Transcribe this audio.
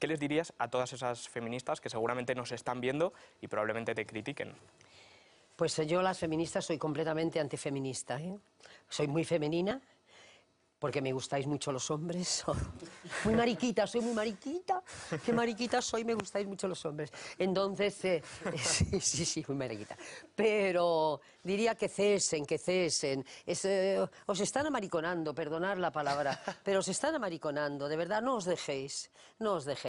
¿Qué les dirías a todas esas feministas que seguramente nos están viendo y probablemente te critiquen? Pues eh, yo, las feministas, soy completamente antifeminista. ¿eh? Soy muy femenina, porque me gustáis mucho los hombres. muy mariquita, soy muy mariquita. Qué mariquita soy, me gustáis mucho los hombres. Entonces, eh, sí, sí, sí, muy mariquita. Pero diría que cesen, que cesen. os están amariconando, perdonad la palabra, pero os están amariconando, de verdad, no os dejéis, no os dejéis.